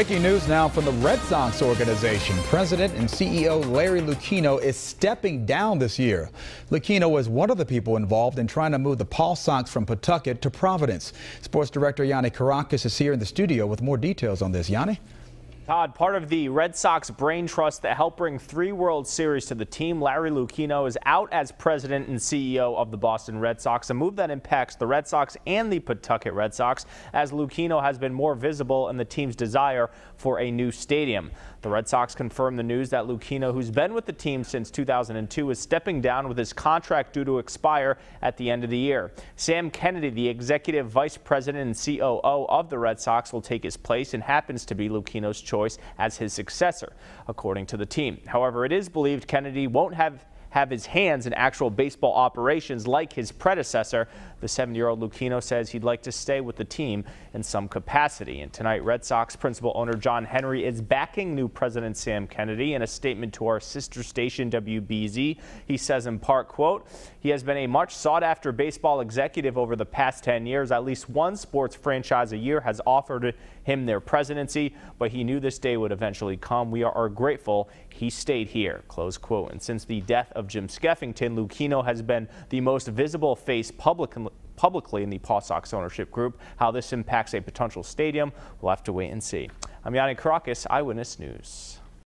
Breaking news now from the Red Sox organization. President and CEO Larry Lucchino is stepping down this year. Lucchino was one of the people involved in trying to move the Paul Sox from Pawtucket to Providence. Sports director Yanni Caracas is here in the studio with more details on this. Yanni? Todd, part of the Red Sox brain trust that helped bring three World Series to the team, Larry Lucchino is out as president and CEO of the Boston Red Sox, a move that impacts the Red Sox and the Pawtucket Red Sox, as Lucchino has been more visible in the team's desire for a new stadium. The Red Sox confirmed the news that Lucchino, who's been with the team since 2002, is stepping down with his contract due to expire at the end of the year. Sam Kennedy, the executive vice president and COO of the Red Sox, will take his place and happens to be Lucchino's choice as his successor, according to the team. However, it is believed Kennedy won't have have his hands in actual baseball operations like his predecessor. The 7-year-old Lucchino says he'd like to stay with the team in some capacity. And tonight, Red Sox principal owner John Henry is backing new president Sam Kennedy in a statement to our sister station WBZ. He says in part, quote, he has been a much sought after baseball executive over the past 10 years. At least one sports franchise a year has offered him their presidency, but he knew this day would eventually come. We are grateful he stayed here, close quote. And since the death of of Jim Skeffington, Lucchino has been the most visible face public, publicly in the Paw Sox ownership group. How this impacts a potential stadium, we'll have to wait and see. I'm Yanni Karakis, Eyewitness News.